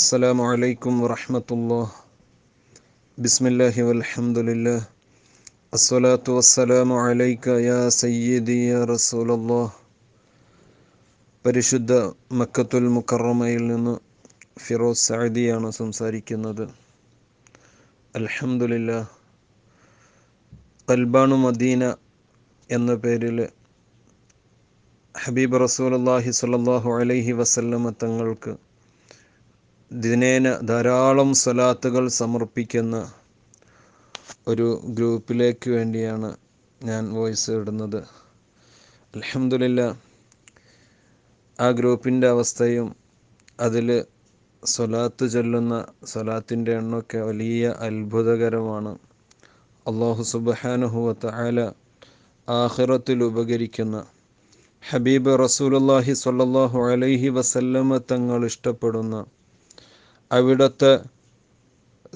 السلام عليكم ورحمة الله بسم الله والحمد لله الصلاة والسلام عليك يا سيدي يا رسول الله പരിശുദ്ധ മക്കത്തുൽ മുക്കറമയിൽ നിന്ന് ഫിറോസ് സഅദിയാണ് സംസാരിക്കുന്നത് അൽഹമുല്ല കൽബാണു മദീന എന്ന പേരിൽ ഹബീബ് റസൂലല്ലാഹി സ്വല്ലല്ലാഹു അലൈഹി വസല്ലമ തങ്ങൾക്ക് ദിനേന ധാരാളം സ്വലാത്തുകൾ സമർപ്പിക്കുന്ന ഒരു ഗ്രൂപ്പിലേക്ക് വേണ്ടിയാണ് ഞാൻ വോയിസ് ഇടുന്നത് അലഹമില്ല ആ ഗ്രൂപ്പിൻ്റെ അവസ്ഥയും അതിൽ സ്വലാത്ത് ചൊല്ലുന്ന സ്വലാത്തിൻ്റെ എണ്ണമൊക്കെ വലിയ അത്ഭുതകരമാണ് അള്ളാഹു സുബഹാനുഹുവത്ത് ആല ആഹിറത്തിൽ ഉപകരിക്കുന്ന ഹബീബ് റസൂലുല്ലാഹി സ്വല്ലല്ലാഹു അലൈഹി വസല്ലമ തങ്ങൾ ഇഷ്ടപ്പെടുന്ന അവിടുത്തെ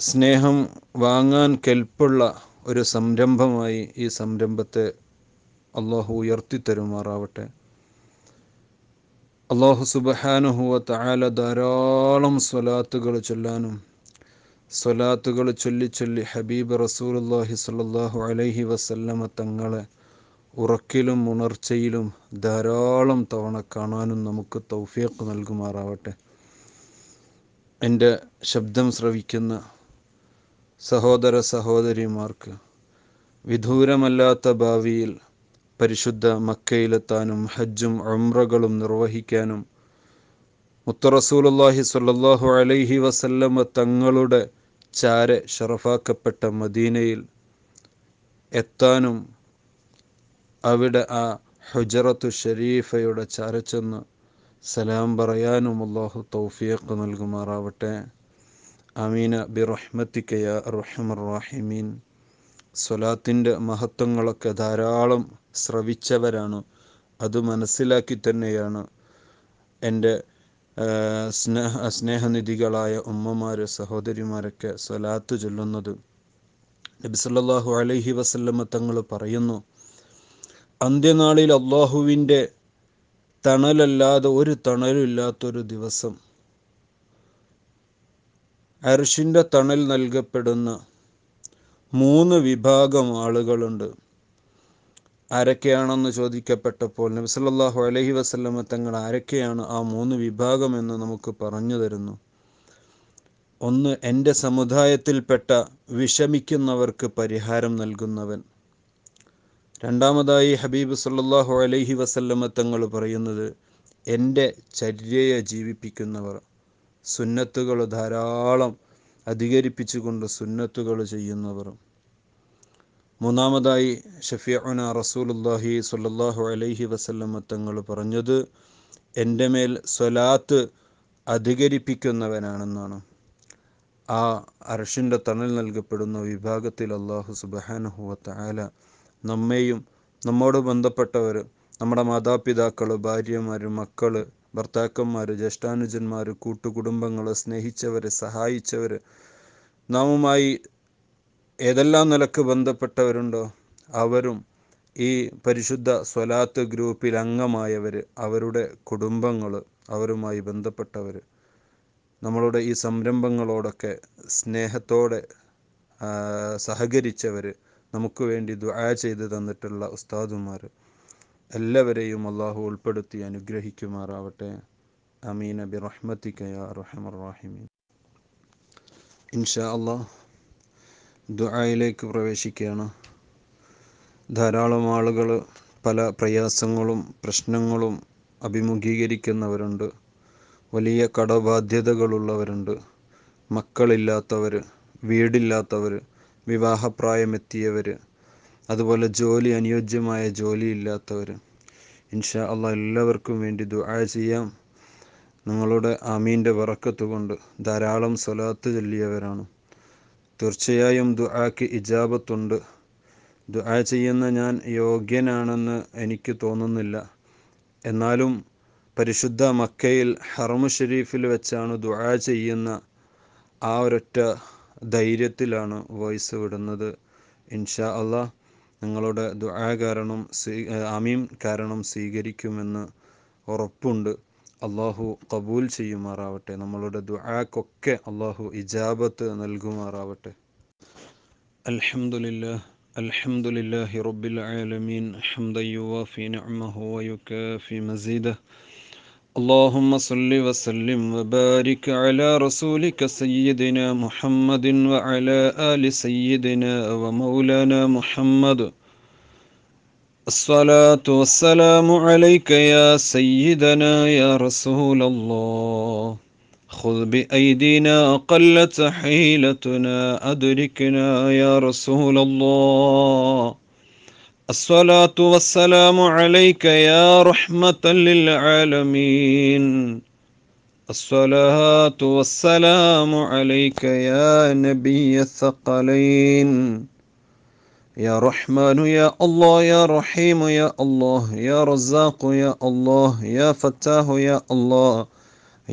സ്നേഹം വാങ്ങാൻ കെൽപ്പുള്ള ഒരു സംരംഭമായി ഈ സംരംഭത്തെ അള്ളാഹു ഉയർത്തിത്തരുമാറാവട്ടെ അള്ളാഹു സുബഹാനുഹുവ താല ധാരാളം സ്വലാത്തുകൾ ചൊല്ലാനും സ്വലാത്തുകൾ ചൊല്ലി ചൊല്ലി ഹബീബ് റസൂലുല്ലാഹി സ്വല്ലല്ലാഹു അലൈഹി വസല്ലമ തങ്ങളെ ഉറക്കിലും ഉണർച്ചയിലും ധാരാളം തവണ കാണാനും നമുക്ക് തൗഫീഖ് നൽകുമാറാവട്ടെ എൻ്റെ ശബ്ദം ശ്രവിക്കുന്ന സഹോദര സഹോദരിമാർക്ക് വിദൂരമല്ലാത്ത ഭാവിയിൽ പരിശുദ്ധ മക്കയിലെത്താനും ഹജ്ജും ഉംറകളും നിർവഹിക്കാനും മുത്തറസൂലുല്ലാഹി സ്വല്ലല്ലാഹു അലൈഹി വസല്ലമ തങ്ങളുടെ ചാര ഷറഫാക്കപ്പെട്ട മദീനയിൽ എത്താനും അവിടെ ആ ഹുജറത്തു ഷരീഫയുടെ ചാരച്ചെന്ന് സലാം പറയാനും അള്ളാഹു തൗഫീഖ് നൽകുമാറാവട്ടെ അമീന ബിറഹ്മത്തിക്കയ റഹ്മറാഹിമീൻ സ്വലാത്തിൻ്റെ മഹത്വങ്ങളൊക്കെ ധാരാളം ശ്രവിച്ചവരാണ് അത് മനസ്സിലാക്കി തന്നെയാണ് എൻ്റെ സ്നേഹ സ്നേഹനിധികളായ ഉമ്മമാർ സഹോദരിമാരൊക്കെ സ്വലാത്ത് ചൊല്ലുന്നത് നബിസല്ലാഹു അലൈഹി വസല്ലമ്മ തങ്ങൾ പറയുന്നു അന്ത്യനാളിൽ അള്ളാഹുവിൻ്റെ തണലല്ലാതെ ഒരു തണലുമില്ലാത്തൊരു ദിവസം അർഷിൻ്റെ തണൽ നൽകപ്പെടുന്ന മൂന്ന് വിഭാഗം ആളുകളുണ്ട് ആരൊക്കെയാണെന്ന് ചോദിക്കപ്പെട്ടപ്പോൾ നബിസല്ലാഹു അലഹി വസ്ലമ തങ്ങൾ ആരൊക്കെയാണ് ആ മൂന്ന് വിഭാഗം എന്ന് നമുക്ക് പറഞ്ഞു തരുന്നു ഒന്ന് എൻ്റെ സമുദായത്തിൽപ്പെട്ട വിഷമിക്കുന്നവർക്ക് പരിഹാരം നൽകുന്നവൻ രണ്ടാമതായി ഹബീബ് സല്ലാഹു അലൈഹി വസല്ലമ തങ്ങൾ പറയുന്നത് എൻ്റെ ചര്യയെ ജീവിപ്പിക്കുന്നവർ സുന്നത്തുകൾ ധാരാളം അധികരിപ്പിച്ചുകൊണ്ട് സുന്നത്തുകൾ ചെയ്യുന്നവർ മൂന്നാമതായി ഷഫിയുന റസൂലുല്ലാഹി സല്ലാഹു അലൈഹി വസല്ലമ തങ്ങൾ പറഞ്ഞത് എൻ്റെ മേൽ സ്വലാത്ത് അധികരിപ്പിക്കുന്നവനാണെന്നാണ് ആ അർഷിൻ്റെ തണൽ നൽകപ്പെടുന്ന വിഭാഗത്തിൽ അള്ളാഹു സുബാനഹുവ താല നമ്മെയും നമ്മോട് ബന്ധപ്പെട്ടവർ നമ്മുടെ മാതാപിതാക്കൾ ഭാര്യമാർ മക്കൾ ഭർത്താക്കന്മാർ ജ്യേഷ്ഠാനുജന്മാർ കൂട്ടുകുടുംബങ്ങൾ സ്നേഹിച്ചവർ സഹായിച്ചവർ നാമുമായി ഏതെല്ലാം നിലക്ക് ബന്ധപ്പെട്ടവരുണ്ടോ അവരും ഈ പരിശുദ്ധ സ്വലാത്ത് ഗ്രൂപ്പിൽ അംഗമായവർ അവരുടെ കുടുംബങ്ങൾ അവരുമായി ബന്ധപ്പെട്ടവർ നമ്മളുടെ ഈ സംരംഭങ്ങളോടൊക്കെ സ്നേഹത്തോടെ സഹകരിച്ചവർ നമുക്ക് വേണ്ടി ദുആ ചെയ്ത് തന്നിട്ടുള്ള ഉസ്താദുമാർ എല്ലാവരെയും അള്ളാഹു ഉൾപ്പെടുത്തി അനുഗ്രഹിക്കുമാറാവട്ടെ അമീന ബി അർഹമർ റഹീമീൻ ഇൻഷാ അള്ളാഹ് ദുആയിലേക്ക് പ്രവേശിക്കുകയാണ് ധാരാളം ആളുകൾ പല പ്രയാസങ്ങളും പ്രശ്നങ്ങളും അഭിമുഖീകരിക്കുന്നവരുണ്ട് വലിയ കടബാധ്യതകളുള്ളവരുണ്ട് മക്കളില്ലാത്തവർ വീടില്ലാത്തവർ വിവാഹപ്രായമെത്തിയവർ അതുപോലെ ജോലി അനുയോജ്യമായ ഇല്ലാത്തവർ ഇൻഷാ അള്ളാ എല്ലാവർക്കും വേണ്ടി ദുആ ചെയ്യാം നിങ്ങളുടെ അമീൻ്റെ വറക്കത്ത് കൊണ്ട് ധാരാളം സ്വലാത്ത് ചൊല്ലിയവരാണ് തീർച്ചയായും ദുആക്ക് ഇജാബത്തുണ്ട് ദുആ ചെയ്യുന്ന ഞാൻ യോഗ്യനാണെന്ന് എനിക്ക് തോന്നുന്നില്ല എന്നാലും പരിശുദ്ധ മക്കയിൽ ഹറമു ഷെരീഫിൽ വെച്ചാണ് ദുആ ചെയ്യുന്ന ആ ഒരൊറ്റ ധൈര്യത്തിലാണ് വോയിസ് വിടുന്നത് ഇൻഷാ അള്ളാ നിങ്ങളുടെ ദുആ കാരണം സ്വീ അമീം കാരണം സ്വീകരിക്കുമെന്ന് ഉറപ്പുണ്ട് അള്ളാഹു കബൂൽ ചെയ്യുമാറാവട്ടെ നമ്മളുടെ ദുആക്കൊക്കെ അള്ളാഹു ഇജാബത്ത് നൽകുമാറാവട്ടെ അൽഹംദുലില്ലാ അൽഹംദുലില്ലാഹി റബ്ബിൽ ആലമീൻ حمدا يوافي نعمه ويكافي مزيده اللهم صل وسلم وبارك على رسولك سيدنا محمد وعلى آل سيدنا ومولانا محمد الصلاة والسلام عليك يا سيدنا يا رسول الله خذ بأيدينا قلت حيلتنا أدركنا يا رسول الله الصلاة والسلام عليك يا رحمة للعالمين الصلاة والسلام عليك يا نبي الثقلين يا رحمن يا الله يا رحيم يا الله يا رزاق يا الله يا فتاه يا الله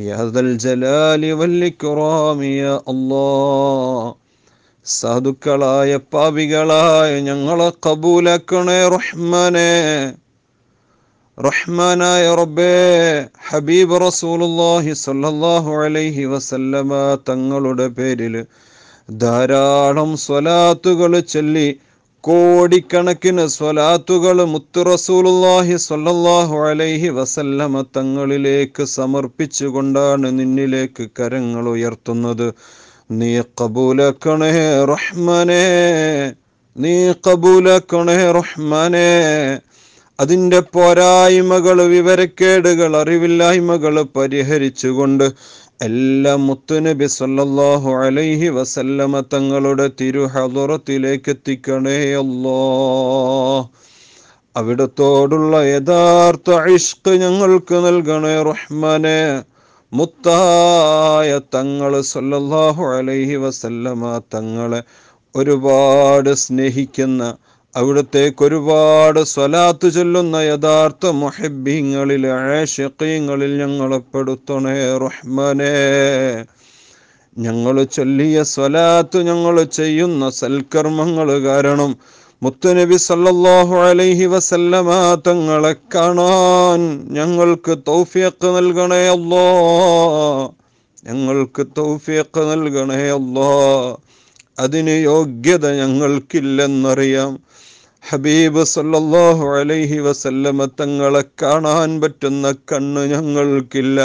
يا ذا الجلال والإكرام يا الله സാധുക്കളായ പാപികളായ ഞങ്ങളെ കബൂലാക്കണേ റഹ്മാനെ റഹ്മാനായ റബ്ബേ ഹബീബ് റസൂലുല്ലാഹി സല്ലല്ലാഹു അലൈഹി വസല്ലമ തങ്ങളുടെ പേരിൽ ധാരാളം സ്വലാത്തുകൾ ചൊല്ലി കോടിക്കണക്കിന് സ്വലാത്തുകൾ മുത്തു റസൂലുല്ലാഹി സല്ലല്ലാഹു അലൈഹി വസല്ലമ തങ്ങളിലേക്ക് സമർപ്പിച്ചുകൊണ്ടാണ് നിന്നിലേക്ക് കരങ്ങൾ ഉയർത്തുന്നത് നീ കബൂലക്കണേ റഹ്മനെ നീ കബൂലക്കണേ റഹ്മനെ അതിൻ്റെ പോരായ്മകൾ വിവരക്കേടുകൾ അറിവില്ലായ്മകൾ പരിഹരിച്ചുകൊണ്ട് എല്ലാ മുത്തുനബി സല്ലാഹു അലൈഹി വസല്ലമ തങ്ങളുടെ തിരുഹലുറത്തിലേക്ക് എത്തിക്കണേയല്ലോ അവിടത്തോടുള്ള യഥാർത്ഥ ഇഷ്ക് ഞങ്ങൾക്ക് നൽകണേ റഹ്മനെ മുത്തായ തങ്ങൾ സല്ലല്ലാഹു അലൈഹി വസല്ലമ തങ്ങളെ ഒരുപാട് സ്നേഹിക്കുന്ന അവിടത്തേക്ക് ഒരുപാട് സ്വലാത്ത് ചൊല്ലുന്ന യഥാർത്ഥ മൊഹബീങ്ങളിൽ ആഷിഖീങ്ങളിൽ ഞങ്ങളെ പെടുത്തണേ റഹ്മനെ ഞങ്ങൾ ചൊല്ലിയ സ്വലാത്ത് ഞങ്ങൾ ചെയ്യുന്ന സൽക്കർമ്മങ്ങൾ കാരണം മുത്തുനബി സല്ലല്ലാഹു അലൈഹി വസല്ലമ തങ്ങളെ കാണാൻ ഞങ്ങൾക്ക് തൗഫീഖ് നൽകണേ അല്ലോ ഞങ്ങൾക്ക് തൗഫീഖ് നൽകണേ അല്ലോ അതിന് യോഗ്യത ഞങ്ങൾക്കില്ലെന്നറിയാം ഹബീബ് സല്ലല്ലാഹു അലൈഹി വസല്ലമ തങ്ങളെ കാണാൻ പറ്റുന്ന കണ്ണ് ഞങ്ങൾക്കില്ല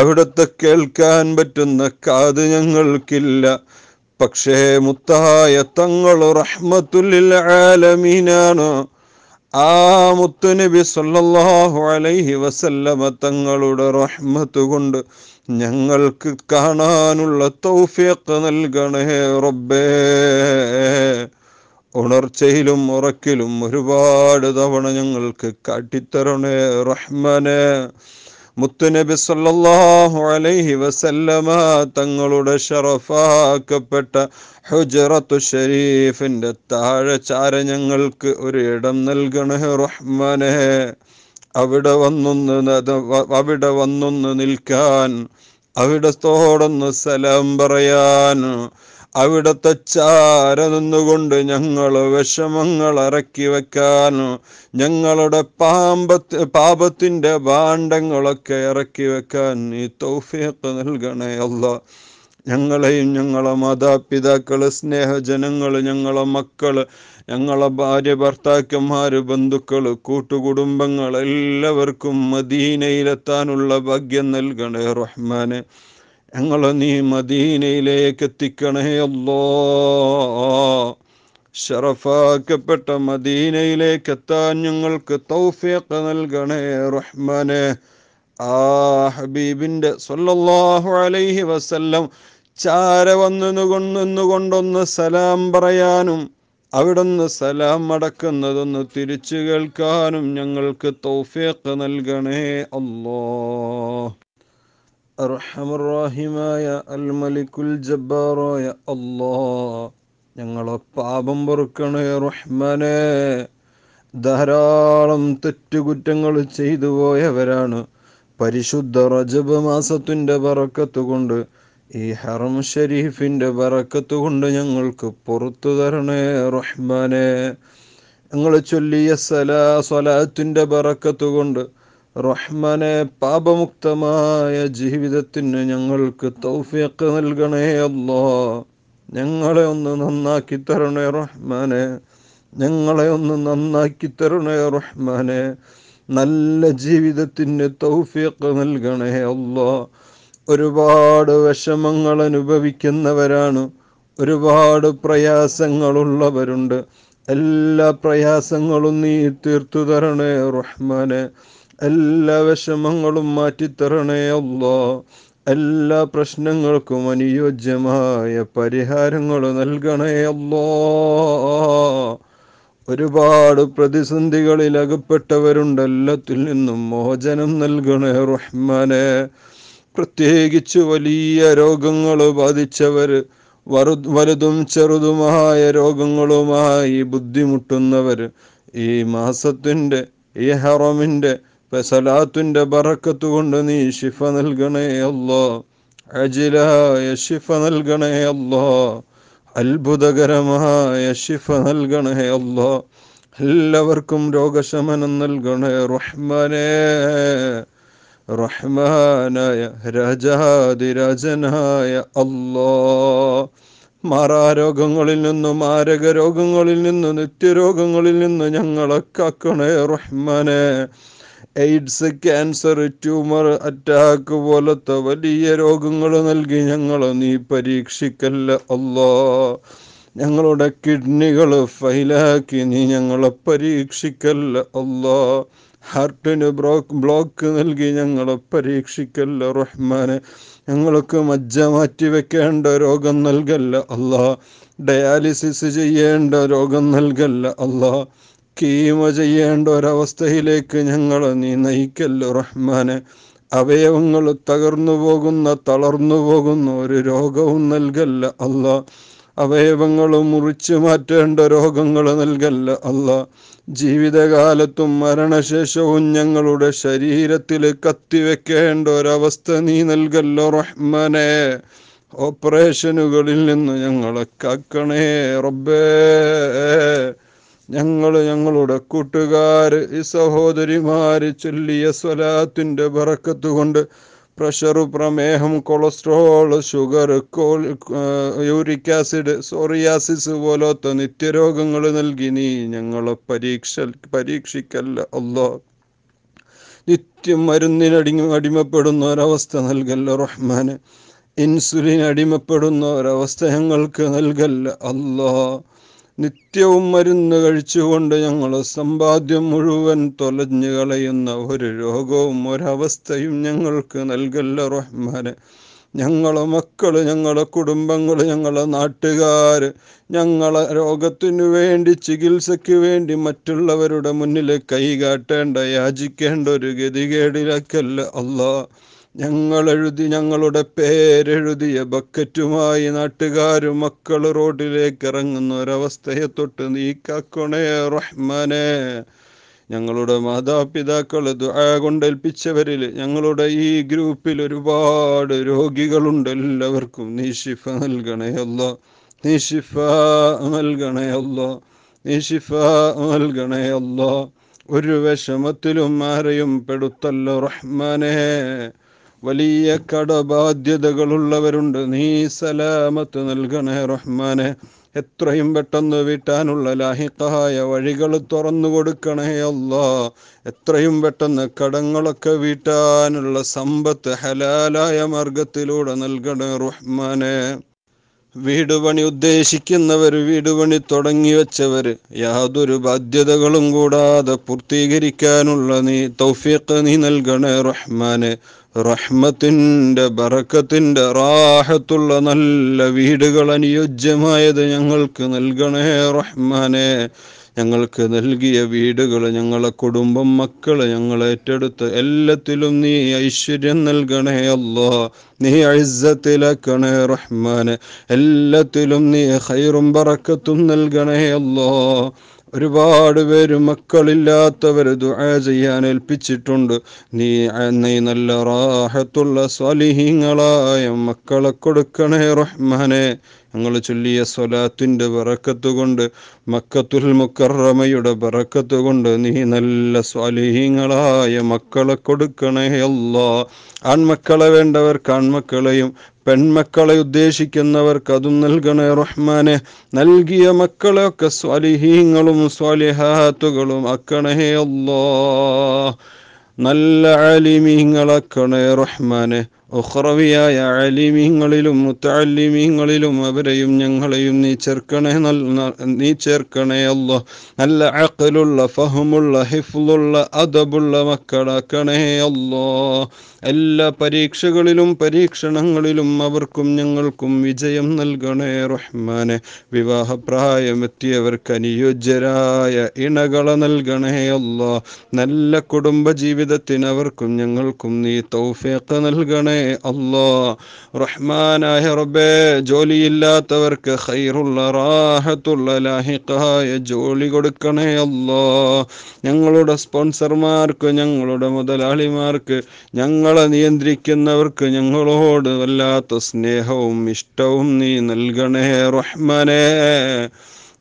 അവിടുത്തെ കേൾക്കാൻ പറ്റുന്ന കാത് ഞങ്ങൾക്കില്ല പക്ഷേ മുത്തായ തങ്ങൾ റഹ്മത്തുല്ലിൽ ആ ആ നബി സല്ലല്ലാഹു അലൈഹി വസല്ലമ തങ്ങളുടെ റഹ്മത്ത് കൊണ്ട് ഞങ്ങൾക്ക് കാണാനുള്ള തൗഫീഖ് നൽകണേ റബ്ബേ ഉണർച്ചയിലും ഉറക്കിലും ഒരുപാട് തവണ ഞങ്ങൾക്ക് കാട്ടിത്തരണേ റഹ്മനെ മുത്തുനബി സല്ലല്ലാഹു അലൈഹി വസല്ലമ തങ്ങളുടെ ഷറഫാക്കപ്പെട്ട ഹുജറത്തു ഷരീഫിന്റെ താഴെ ചാര ഞങ്ങൾക്ക് ഒരു ഇടം നൽകണേ റഹ്മനെ അവിടെ വന്നൊന്ന് അവിടെ വന്നൊന്ന് നിൽക്കാൻ അവിടത്തോടൊന്ന് സലാം പറയാൻ അവിടത്തെ ചാര നിന്നുകൊണ്ട് ഞങ്ങൾ വിഷമങ്ങൾ ഇറക്കി വെക്കാനും ഞങ്ങളുടെ പാമ്പത്ത് പാപത്തിൻ്റെ ഭാണ്ഡങ്ങളൊക്കെ ഇറക്കി വെക്കാൻ നീ തൗഫീഖ് നൽകണേ അല്ല ഞങ്ങളെയും ഞങ്ങളെ മാതാപിതാക്കൾ സ്നേഹജനങ്ങൾ ഞങ്ങളെ മക്കൾ ഞങ്ങളെ ഭാര്യ ഭർത്താക്കന്മാർ ബന്ധുക്കൾ കൂട്ടുകുടുംബങ്ങൾ എല്ലാവർക്കും മദീനയിലെത്താനുള്ള ഭാഗ്യം നൽകണേ റഹ്മാനെ ഞങ്ങളെ നീ മദീനയിലേക്ക് എത്തിക്കണേ അല്ലോ ഷറഫാക്കപ്പെട്ട മദീനയിലേക്ക് എത്താൻ ഞങ്ങൾക്ക് തൗഫീഖ് നൽകണേ റഹ്മാനെ ആ ഹബീബിന്റെ സല്ലല്ലാഹു അലൈഹി വസല്ലം ചാര വന്നു സലാം പറയാനും അവിടുന്ന് സലാം അടക്കുന്നതൊന്ന് തിരിച്ചു കേൾക്കാനും ഞങ്ങൾക്ക് തൗഫീഖ് നൽകണേ അല്ലോ അർഹമറാഹിമായ അൽ മലിക്കുൽ ജബ്ബാറായ അല്ലാ ഞങ്ങളെ പാപം പൊറുക്കണേ റഹ്മാനെ ധാരാളം തെറ്റുകുറ്റങ്ങൾ ചെയ്തു പോയവരാണ് പരിശുദ്ധ റജബ് മാസത്തിൻ്റെ വറക്കത്ത് കൊണ്ട് ഈ ഹറം ഷരീഫിൻ്റെ വറക്കത്ത് കൊണ്ട് ഞങ്ങൾക്ക് പുറത്തു തരണേ റഹ്മാനെ ഞങ്ങൾ ചൊല്ലിയ സലാ സ്വലാത്തിൻ്റെ വറക്കത്ത് കൊണ്ട് റഹ്മനെ പാപമുക്തമായ ജീവിതത്തിന് ഞങ്ങൾക്ക് തൗഫീഖ് നൽകണേ അല്ലോ ഞങ്ങളെ ഒന്ന് നന്നാക്കി തരണേ റഹ്മാനെ ഞങ്ങളെ ഒന്ന് നന്നാക്കി തരണേ റഹ്മാനെ നല്ല ജീവിതത്തിന് തൗഫീഖ് നൽകണേ അല്ലോ ഒരുപാട് വിഷമങ്ങൾ അനുഭവിക്കുന്നവരാണ് ഒരുപാട് പ്രയാസങ്ങളുള്ളവരുണ്ട് എല്ലാ പ്രയാസങ്ങളും നീ തീർത്തു തരണേ റഹ്മാനെ എല്ലാ വിഷമങ്ങളും മാറ്റിത്തരണേ അല്ലോ എല്ലാ പ്രശ്നങ്ങൾക്കും അനുയോജ്യമായ പരിഹാരങ്ങൾ നൽകണേ അല്ലോ ഒരുപാട് പ്രതിസന്ധികളിൽ അകപ്പെട്ടവരുണ്ടെല്ലാത്തിൽ നിന്നും മോചനം നൽകണേ റഹ്മാനെ പ്രത്യേകിച്ച് വലിയ രോഗങ്ങൾ ബാധിച്ചവർ വലുതും ചെറുതുമായ രോഗങ്ങളുമായി ബുദ്ധിമുട്ടുന്നവർ ഈ മാസത്തിൻ്റെ ഈ ഹറോമിൻ്റെ സലാത്തിൻ്റെ ബറക്കത്ത് കൊണ്ട് നീ ഷിഫ നൽകണേ അല്ലോ അജിലായ ഷിഫ നൽകണേ അല്ലോ അത്ഭുതകരമായ ഷിഫ നൽകണേ അല്ലോ എല്ലാവർക്കും രോഗശമനം നൽകണേ റഹ്മാനേ റഹ്മാനായ രാജാതിരാജനായ അല്ലോ മാറാരോഗങ്ങളിൽ നിന്നും മാരക രോഗങ്ങളിൽ നിന്നും നിത്യരോഗങ്ങളിൽ നിന്നും ഞങ്ങളെ കാക്കണേ റഹ്മാനെ എയ്ഡ്സ് ക്യാൻസർ ട്യൂമർ അറ്റാക്ക് പോലത്തെ വലിയ രോഗങ്ങൾ നൽകി ഞങ്ങളെ നീ പരീക്ഷിക്കല്ല അല്ലോ ഞങ്ങളുടെ കിഡ്നികൾ ഫൈലാക്കി നീ ഞങ്ങളെ പരീക്ഷിക്കല്ല അല്ലോ ഹാർട്ടിന് ബ്ലോക്ക് ബ്ലോക്ക് നൽകി ഞങ്ങളെ പരീക്ഷിക്കല്ല റഹ്മാന് ഞങ്ങൾക്ക് മജ്ജ മാറ്റി വെക്കേണ്ട രോഗം നൽകല്ല അല്ലോ ഡയാലിസിസ് ചെയ്യേണ്ട രോഗം നൽകല്ല അല്ലോ കീമ ചെയ്യേണ്ട ഒരവസ്ഥയിലേക്ക് ഞങ്ങൾ നീ നയിക്കല്ലോ റഹ്മാനെ അവയവങ്ങൾ തകർന്നു പോകുന്ന തളർന്നു പോകുന്ന ഒരു രോഗവും നൽകല്ല അല്ല അവയവങ്ങൾ മുറിച്ചു മാറ്റേണ്ട രോഗങ്ങൾ നൽകല്ല അല്ല ജീവിതകാലത്തും മരണശേഷവും ഞങ്ങളുടെ ശരീരത്തിൽ കത്തിവെക്കേണ്ട ഒരവസ്ഥ നീ നൽകല്ലോ റഹ്മനെ ഓപ്പറേഷനുകളിൽ നിന്ന് ഞങ്ങളെ കാക്കണേ റബ്ബേ ഞങ്ങൾ ഞങ്ങളുടെ കൂട്ടുകാർ ഈ സഹോദരിമാർ ചൊല്ലിയ സ്വലാത്തിൻ്റെ കൊണ്ട് പ്രഷർ പ്രമേഹം കൊളസ്ട്രോൾ ഷുഗർ കോൾ യൂറിക് ആസിഡ് സോറിയാസിസ് പോലത്തെ നിത്യരോഗങ്ങൾ നൽകി നീ ഞങ്ങളെ പരീക്ഷ പരീക്ഷിക്കല്ല അല്ലോ നിത്യം മരുന്നിനടി അടിമപ്പെടുന്ന ഒരവസ്ഥ നൽകല്ല റഹ്മാന് ഇൻസുലിൻ അടിമപ്പെടുന്ന ഒരവസ്ഥ ഞങ്ങൾക്ക് നൽകല്ല അല്ലോ നിത്യവും മരുന്ന് കഴിച്ചുകൊണ്ട് ഞങ്ങളെ സമ്പാദ്യം മുഴുവൻ തൊലഞ്ഞു കളയുന്ന ഒരു രോഗവും ഒരവസ്ഥയും ഞങ്ങൾക്ക് നൽകല്ല റഹ്മാനെ ഞങ്ങളെ മക്കൾ ഞങ്ങളെ കുടുംബങ്ങൾ ഞങ്ങളെ നാട്ടുകാർ ഞങ്ങളെ രോഗത്തിനു വേണ്ടി ചികിത്സയ്ക്ക് വേണ്ടി മറ്റുള്ളവരുടെ മുന്നിൽ കൈകാട്ടേണ്ട യാചിക്കേണ്ട ഒരു ഗതികേടിലാക്കല്ല അല്ലാ ഞങ്ങൾ എഴുതി ഞങ്ങളുടെ പേരെഴുതിയ ബക്കറ്റുമായി നാട്ടുകാരും മക്കൾ റോഡിലേക്ക് ഇറങ്ങുന്ന ഒരവസ്ഥയെ തൊട്ട് നീക്കാക്കണേ റഹ്മനെ ഞങ്ങളുടെ മാതാപിതാക്കൾ ദുആ കൊണ്ടേൽപ്പിച്ചവരിൽ ഞങ്ങളുടെ ഈ ഗ്രൂപ്പിൽ ഒരുപാട് രോഗികളുണ്ട് എല്ലാവർക്കും നീ ശിഫ നൽകണയല്ലോ നീ ശിഫ നൽകണയല്ലോ നീ ശിഫ നൽകണയല്ലോ ഒരു വിഷമത്തിലും ആരെയും പെടുത്തല്ലോ റഹ്മാനേ വലിയ കടബാധ്യതകളുള്ളവരുണ്ട് നീ സലാമത്ത് നൽകണേ റഹ്മാനെ എത്രയും പെട്ടെന്ന് വീട്ടാനുള്ള ലാഹിത്തായ വഴികൾ തുറന്നു കൊടുക്കണേ അല്ല എത്രയും പെട്ടെന്ന് കടങ്ങളൊക്കെ വീട്ടാനുള്ള സമ്പത്ത് ഹലാലായ മാർഗത്തിലൂടെ നൽകണേ റഹ്മാനെ വീട് പണി ഉദ്ദേശിക്കുന്നവർ വീട് പണി തുടങ്ങി വെച്ചവർ യാതൊരു ബാധ്യതകളും കൂടാതെ പൂർത്തീകരിക്കാനുള്ള നീ തൗഫീഖ് നീ നൽകണേ റഹ്മാനെ റഹ്മത്തിൻ്റെ ബറക്കത്തിൻ്റെ റാഹത്തുള്ള നല്ല വീടുകൾ അനുയോജ്യമായത് ഞങ്ങൾക്ക് നൽകണേ റഹ്മാനെ ഞങ്ങൾക്ക് നൽകിയ വീടുകൾ ഞങ്ങളെ കുടുംബം മക്കൾ ഞങ്ങൾ ഏറ്റെടുത്ത് എല്ലാത്തിലും നീ ഐശ്വര്യം നൽകണേ അല്ലോ നീ അഴിസത്തിലാക്കണേ റഹ്മാനെ എല്ലാത്തിലും നീ ഹൈറും ബറക്കത്തും നൽകണേ അല്ലോ ഒരുപാട് പേര് മക്കളില്ലാത്തവർ ദുആ ചെയ്യാൻ ഏൽപ്പിച്ചിട്ടുണ്ട് നീ നീ നല്ല റാഹത്തുള്ള സ്വലിഹിങ്ങളായ മക്കളെ കൊടുക്കണേ റഹ്മാനെ ഞങ്ങൾ ചൊല്ലിയ സ്വലാത്തിൻ്റെ ബറക്കത്ത് കൊണ്ട് മക്കത്തുൽ മുക്കറമയുടെ ബറക്കത്ത് കൊണ്ട് നീ നല്ല സ്വലിഹിങ്ങളായ മക്കളെ കൊടുക്കണേ അല്ല ആൺമക്കളെ വേണ്ടവർക്ക് ആൺമക്കളെയും പെൺമക്കളെ ഉദ്ദേശിക്കുന്നവർക്കതും നൽകണേ റഹ്മാനെ നൽകിയ മക്കളെയൊക്കെ സ്വാലിഹീങ്ങളും സ്വാലിഹാത്തുകളും അക്കണേ അല്ലോ നല്ല അലിമീങ്ങളാക്കണേ റഹ്മാനെ ഉഹ്റവിയായ അലിമീങ്ങളിലും മുത്തല്ലിമീങ്ങളിലും അവരെയും ഞങ്ങളെയും നീ ചേർക്കണേ നീ ചേർക്കണേ അല്ലോ നല്ല അക്കലുള്ള ഫഹമുള്ള ഹിഫുലുള്ള അദബുള്ള മക്കളാക്കണേ അല്ലോ എല്ലാ പരീക്ഷകളിലും പരീക്ഷണങ്ങളിലും അവർക്കും ഞങ്ങൾക്കും വിജയം നൽകണേ റഹ്മാനെ വിവാഹപ്രായമെത്തിയവർക്ക് അനുയോജ്യരായ ഇണകള നൽകണേ അല്ലോ നല്ല കുടുംബ ജീവിതത്തിന് അവർക്കും ഞങ്ങൾക്കും നീ തൗഫേക്ക് നൽകണേ അല്ലോ റഹ്മാനായ റബ്ബേ ജോലിയില്ലാത്തവർക്ക് ഹൈറുള്ള റാഹത്തുള്ള ലാഹിക്കായ ജോലി കൊടുക്കണേ അല്ലോ ഞങ്ങളുടെ സ്പോൺസർമാർക്ക് ഞങ്ങളുടെ മുതലാളിമാർക്ക് ഞങ്ങൾ ഞങ്ങളെ നിയന്ത്രിക്കുന്നവർക്ക് ഞങ്ങളോട് വല്ലാത്ത സ്നേഹവും ഇഷ്ടവും നീ നൽകണേ റഹ്മനേ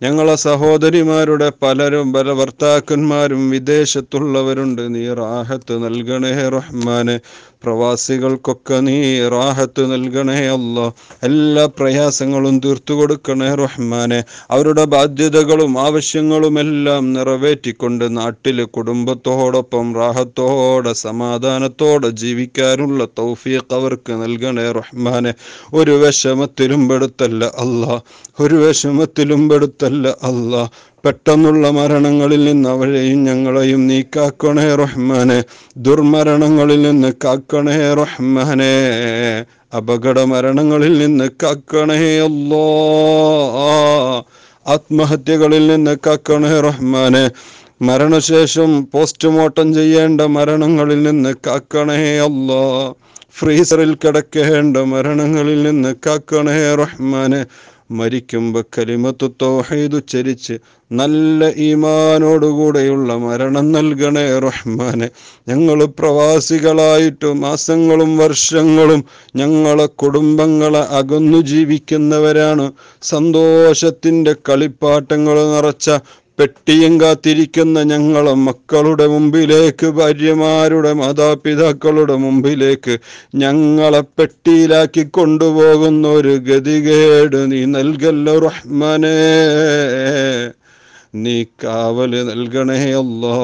ഞങ്ങളെ സഹോദരിമാരുടെ പലരും പല ഭർത്താക്കന്മാരും വിദേശത്തുള്ളവരുണ്ട് നീ റാഹത്ത് നൽകണേ റഹ്മാന് പ്രവാസികൾക്കൊക്കെ നീ റാഹത്ത് നൽകണേ അല്ല എല്ലാ പ്രയാസങ്ങളും തീർത്തു കൊടുക്കണേ റഹ്മാനെ അവരുടെ ബാധ്യതകളും ആവശ്യങ്ങളും എല്ലാം നിറവേറ്റിക്കൊണ്ട് നാട്ടില് കുടുംബത്തോടൊപ്പം റാഹത്തോടെ സമാധാനത്തോടെ ജീവിക്കാനുള്ള തൗഫീഖ് അവർക്ക് നൽകണേ റഹ്മാനെ ഒരു വിഷമത്തിലും പെടുത്തല്ല അല്ല ഒരു വിഷമത്തിലും പെടുത്തല്ല അല്ല അല്ല പെട്ടെന്നുള്ള മരണങ്ങളിൽ നിന്ന് അവരെയും ഞങ്ങളെയും നീ കാക്കണേ റഹ്മാനെ ദുർമരണങ്ങളിൽ നിന്ന് കാക്കണേ റഹ്മാനെ അപകട മരണങ്ങളിൽ നിന്ന് കാക്കണേ അല്ലോ ആത്മഹത്യകളിൽ നിന്ന് കാക്കണേ റഹ്മാനെ മരണശേഷം പോസ്റ്റ്മോർട്ടം ചെയ്യേണ്ട മരണങ്ങളിൽ നിന്ന് കാക്കണേ അല്ലോ ഫ്രീസറിൽ കിടക്കേണ്ട മരണങ്ങളിൽ നിന്ന് കാക്കണേ റഹ്മാനെ മരിക്കുമ്പോൾ കലിമത്തു തൗഹീദ് ഉച്ചരിച്ച് നല്ല ഈമാനോടുകൂടെയുള്ള മരണം നൽകണേ റഹ്മാനെ ഞങ്ങൾ പ്രവാസികളായിട്ട് മാസങ്ങളും വർഷങ്ങളും ഞങ്ങളെ കുടുംബങ്ങളെ അകന്നു ജീവിക്കുന്നവരാണ് സന്തോഷത്തിൻ്റെ കളിപ്പാട്ടങ്ങൾ നിറച്ച പെട്ടിയും കാത്തിരിക്കുന്ന ഞങ്ങളെ മക്കളുടെ മുമ്പിലേക്ക് ഭാര്യമാരുടെ മാതാപിതാക്കളുടെ മുമ്പിലേക്ക് ഞങ്ങളെ പെട്ടിയിലാക്കി കൊണ്ടുപോകുന്ന ഒരു ഗതികേട് നീ നൽകല്ലോ റഹ്മാനേ നീ കാവല് നൽകണേ അല്ലോ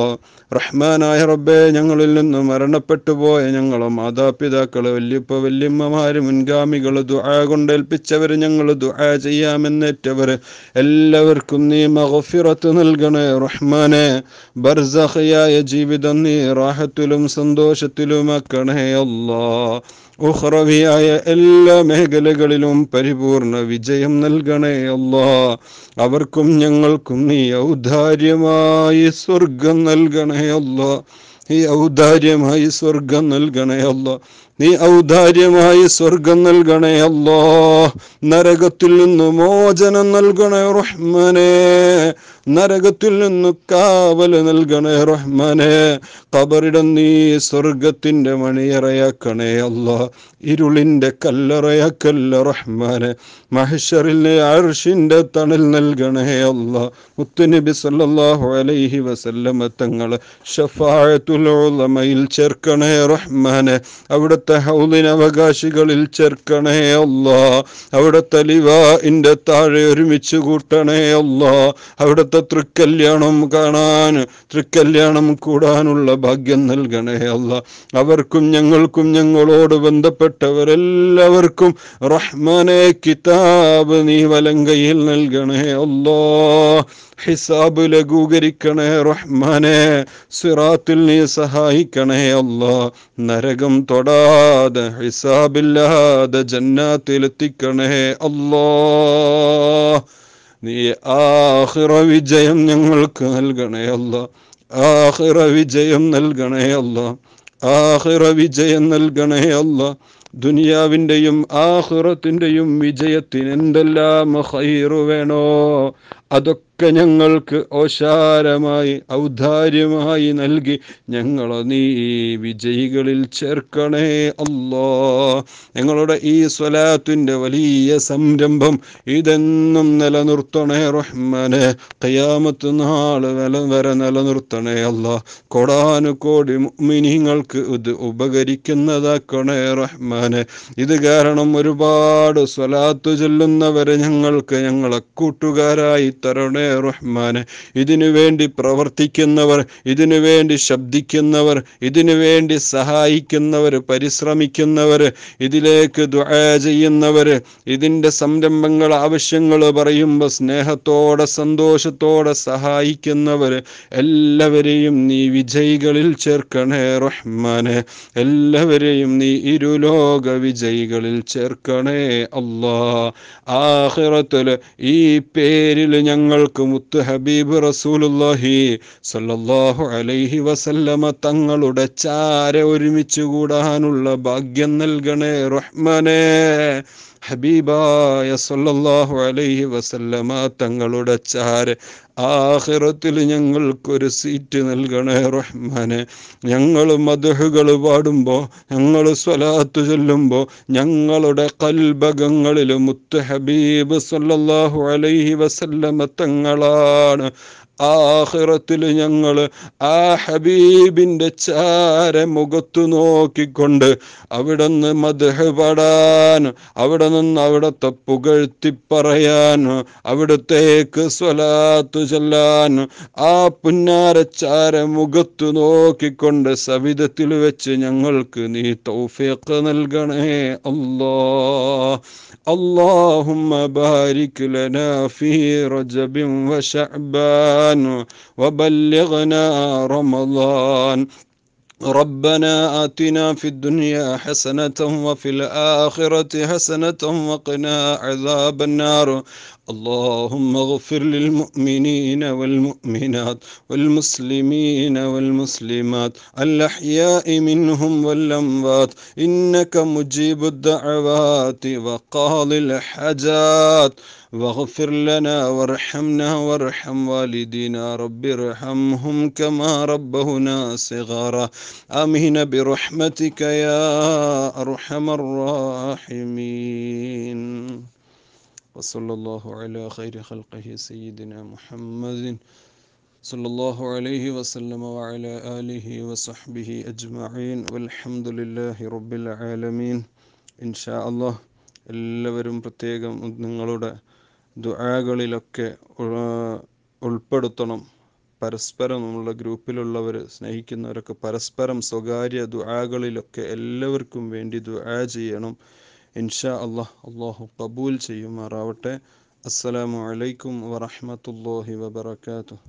റഹ്മാനായ റബ്ബെ ഞങ്ങളിൽ നിന്നും മരണപ്പെട്ടു പോയ ഞങ്ങളെ മാതാപിതാക്കളെ വല്യപ്പ വല്യമ്മമാര് മുൻഗാമികൾ ദുആ കൊണ്ടേൽപ്പിച്ചവർ ഞങ്ങൾ ദുആ ചെയ്യാമെന്നേറ്റവർ എല്ലാവർക്കും നീ മഹഫിറത്ത് നൽകണേ റഹ്മാനെ ബർസഹയായ ജീവിതം നീ റാഹത്തിലും സന്തോഷത്തിലുമാക്കണേ അല്ലാ ഉഹ്റവിയായ എല്ലാ മേഖലകളിലും പരിപൂർണ വിജയം നൽകണേ അല്ല അവർക്കും ഞങ്ങൾക്കും നീ ഔദാര്യമായി സ്വർഗം നൽകണേ അല്ല നീ ഔദാര്യമായി സ്വർഗം നൽകണേ അല്ല നീ ഔദാര്യമായി സ്വർഗം നൽകണേ അല്ലാ നരകത്തിൽ നിന്ന് മോചനം നൽകണേ റഹ്മനേ നരകത്തിൽ നിന്ന് കാവൽ നൽകണേ റഹ്മാനെ കബറിടം നീ സ്വർഗത്തിൻ്റെ മണിയറയാക്കണേ അല്ല ഇരുളിൻ്റെ കല്ലറയാക്കല്ല റഹ്മാനെ മഹഷറിലെ അർഷിൻ്റെ തണൽ നൽകണേ അല്ല മുത്തുനബി സല്ലാഹു അലൈഹി വസല്ലമ തങ്ങൾ ഷഫായത്തുലോളമയിൽ ചേർക്കണേ റഹ്മാനെ അവിടുത്തെ ഹൗലിന് അവകാശികളിൽ ചേർക്കണേ അല്ല അവിടുത്തെ ലിവ ഇൻ്റെ താഴെ ഒരുമിച്ച് കൂട്ടണേ അല്ല അവിടുത്തെ തൃക്കല്യാണം കാണാൻ തൃക്കല്യാണം കൂടാനുള്ള ഭാഗ്യം നൽകണേ അല്ല അവർക്കും ഞങ്ങൾക്കും ഞങ്ങളോട് ബന്ധപ്പെട്ടവരെല്ലാവർക്കും റഹ്മാനെ കിതാബ് നീ വലങ്കയിൽ നൽകണേ അല്ലോ ഹിസാബ് ലഘൂകരിക്കണേ റഹ്മാനെ സിറാത്തിൽ നീ സഹായിക്കണേ അല്ലോ നരകം തൊടാതെ ഹിസാബില്ലാതെ ജന്നാത്തിലെത്തിക്കണേ അല്ലോ നീ ആഹിറ വിജയം ഞങ്ങൾക്ക് നൽകണേ ആഹിറ വിജയം നൽകണേ ആഹിറ വിജയം നൽകണേ ദുനിയാവിൻ്റെയും ആഹുറത്തിൻ്റെയും വിജയത്തിന് എന്തെല്ലാം ഹൈറു വേണോ അതൊക്കെ ഒക്കെ ഞങ്ങൾക്ക് ഓശാരമായി ഔദാര്യമായി നൽകി ഞങ്ങളെ നീ വിജയികളിൽ ചേർക്കണേ അല്ലോ ഞങ്ങളുടെ ഈ സ്വലാത്തിൻ്റെ വലിയ സംരംഭം ഇതെന്നും നിലനിർത്തണേ റഹ്മനെ കയ്യാമത്ത് നാൾ വില വരെ നിലനിർത്തണേ അല്ല കോടാനുകോടി മിനിങ്ങൾക്ക് ഇത് ഉപകരിക്കുന്നതാക്കണേ റഹ്മനെ ഇത് കാരണം ഒരുപാട് സ്വലാത്ത് ചെല്ലുന്നവരെ ഞങ്ങൾക്ക് ഞങ്ങളെ കൂട്ടുകാരായി തരണേ റഹ്മാന് ഇതിനു വേണ്ടി പ്രവർത്തിക്കുന്നവർ ഇതിനു വേണ്ടി ശബ്ദിക്കുന്നവർ ഇതിനു വേണ്ടി സഹായിക്കുന്നവർ പരിശ്രമിക്കുന്നവർ ഇതിലേക്ക് ദുആ ചെയ്യുന്നവർ ഇതിൻ്റെ സംരംഭങ്ങൾ ആവശ്യങ്ങൾ പറയുമ്പോൾ സ്നേഹത്തോടെ സന്തോഷത്തോടെ സഹായിക്കുന്നവർ എല്ലാവരെയും നീ വിജയികളിൽ ചേർക്കണേ റഹ്മാന് എല്ലാവരെയും നീ ഇരുലോക വിജയികളിൽ ചേർക്കണേ അല്ലാ ആഹ്റത്തിൽ ഈ പേരിൽ ഞങ്ങൾക്ക് മുത്ത് ഹബീബ് റസൂലുല്ലാഹി സല്ലല്ലാഹു അലൈഹി വസല്ലമ തങ്ങളുടെ ചാര ഒരുമിച്ച് കൂടാനുള്ള ഭാഗ്യം നൽകണേ റഹ്മാനേ ഹബീബായ സല്ലല്ലാഹു അലൈഹി വസല്ലമ തങ്ങളുടെ ചാര ആഹിറത്തിൽ ഞങ്ങൾക്കൊരു സീറ്റ് നൽകണേ റഹ്മാനെ ഞങ്ങൾ മധുഹുകൾ പാടുമ്പോൾ ഞങ്ങൾ സ്വലാത്ത് ചൊല്ലുമ്പോൾ ഞങ്ങളുടെ കൽബകങ്ങളിൽ മുത്ത് ഹബീബ് സല്ലാഹു അലൈഹി വസല്ലമ തങ്ങളാണ് ആഹിറത്തില് ഞങ്ങൾ ആ ഹബീബിന്റെ ചാര മുഖത്തു നോക്കിക്കൊണ്ട് അവിടെ നിന്ന് മധ് അവിടെ നിന്ന് അവിടത്തെ പുകഴ്ത്തി പറയാൻ അവിടത്തേക്ക് സ്വലാത്തു ചെല്ലാൻ ആ പുന്നാരച്ചാര മുഖത്തു നോക്കിക്കൊണ്ട് സവിധത്തിൽ വെച്ച് ഞങ്ങൾക്ക് നീ തൗഫീഖ് നൽകണേ അല്ലോ അല്ലാഹുമ്മ ബാരിക് ലനാ ഫീ റജബിൻ വശഅബാൻ رمضان وبلغنا رمضان ربنا آتنا في الدنيا حسنة وفي الآخرة حسنة وقنا عذاب النار اللهم اغفر للمؤمنين والمؤمنات والمسلمين والمسلمات الأحياء منهم والأموات إنك مجيب الدعوات وقاضي الحاجات واغفر لنا وارحمنا وارحم والدينا رب ارحمهم كما ربونا صغارا آمين برحمتك يا أرحم الراحمين وصلى الله على خير خلقه سيدنا محمد صلى الله عليه وسلم وعلى آله وصحبه أجمعين والحمد لله رب العالمين ഇൻഷാ അള്ളാഹ് എല്ലാവരും പ്രത്യേകം നിങ്ങളുടെ ദുആകളിലൊക്കെ ഉൾപ്പെടുത്തണം പരസ്പരം നമ്മളുടെ ഗ്രൂപ്പിലുള്ളവർ സ്നേഹിക്കുന്നവരൊക്കെ പരസ്പരം സ്വകാര്യ ദുആകളിലൊക്കെ എല്ലാവർക്കും വേണ്ടി ദുആ ചെയ്യണം ഇൻഷാ അള്ളാഹ് അള്ളാഹു കബൂൽ ചെയ്യുമാറാവട്ടെ അസ്സലാമു അലൈക്കും വറഹമത്തല്ലാഹി വബറകാതുഹു